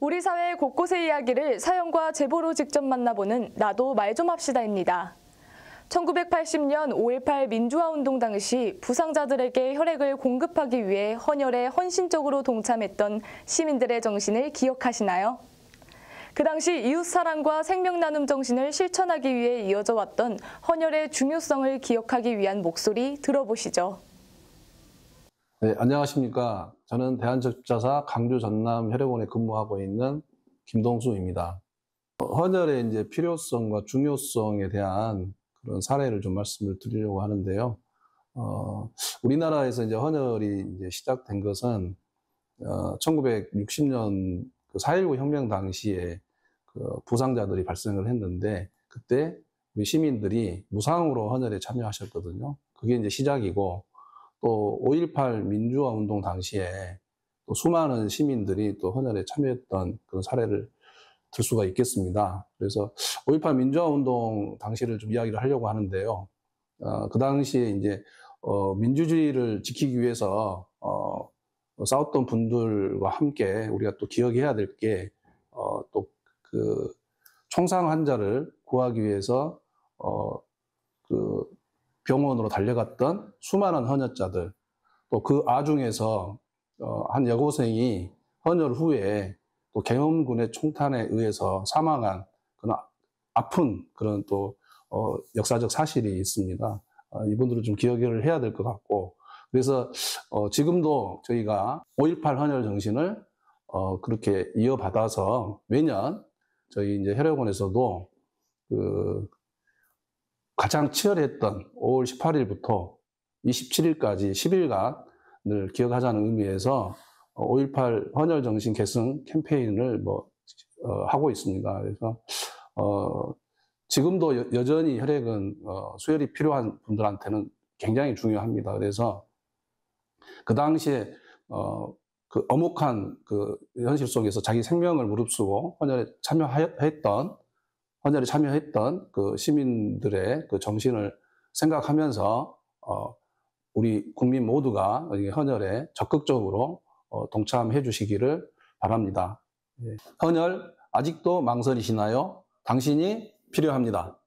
우리 사회 곳곳의 이야기를 사연과 제보로 직접 만나보는 나도 말 좀 합시다입니다. 1980년 5.18 민주화운동 당시 부상자들에게 혈액을 공급하기 위해 헌혈에 헌신적으로 동참했던 시민들의 정신을 기억하시나요? 그 당시 이웃사랑과 생명나눔 정신을 실천하기 위해 이어져 왔던 헌혈의 중요성을 기억하기 위한 목소리 들어보시죠. 네, 안녕하십니까. 저는 대한적자사 강주 전남 혈액원에 근무하고 있는 김동수입니다. 헌혈의 이제 필요성과 중요성에 대한 그런 사례를 좀 말씀을 드리려고 하는데요. 어, 우리나라에서 이제 헌혈이 이제 시작된 것은 어, 1960년 그4.19 혁명 당시에 그 부상자들이 발생을 했는데 그때 우리 시민들이 무상으로 헌혈에 참여하셨거든요. 그게 이제 시작이고 또5.18 민주화 운동 당시에 또 수많은 시민들이 또 헌혈에 참여했던 그런 사례를 들 수가 있겠습니다. 그래서 5.18 민주화 운동 당시를 좀 이야기를 하려고 하는데요. 어, 그 당시에 이제 어, 민주주의를 지키기 위해서 어, 싸웠던 분들과 함께 우리가 또 기억해야 될게 어, 또그 총상 환자를 구하기 위해서 어, 그 병원으로 달려갔던 수많은 헌혈자들 또 그 아중에서 어, 한 여고생이 헌혈 후에 또 계엄군의 총탄에 의해서 사망한 그런 아픈 그런 또 어, 역사적 사실이 있습니다. 어, 이분들을 좀 기억을 해야 될 것 같고 그래서 지금도 저희가 5.18 헌혈 정신을 그렇게 이어받아서 매년 저희 이제 혈액원에서도 그 가장 치열했던 5월 18일부터 27일까지 10일간을 기억하자는 의미에서 5.18 헌혈 정신 계승 캠페인을 뭐 어, 하고 있습니다. 그래서 어, 지금도 여, 전히 혈액은 어, 수혈이 필요한 분들한테는 굉장히 중요합니다. 그래서 그 당시에 어, 그 어묵한 그 현실 속에서 자기 생명을 무릅쓰고 헌혈에 참여했던 헌혈에 참여했던 그 시민들의 그 정신을 생각하면서 어, 우리 국민 모두가 헌혈에 적극적으로 어, 동참해 주시기를 바랍니다. 예. 헌혈 아직도 망설이시나요? 당신이 필요합니다.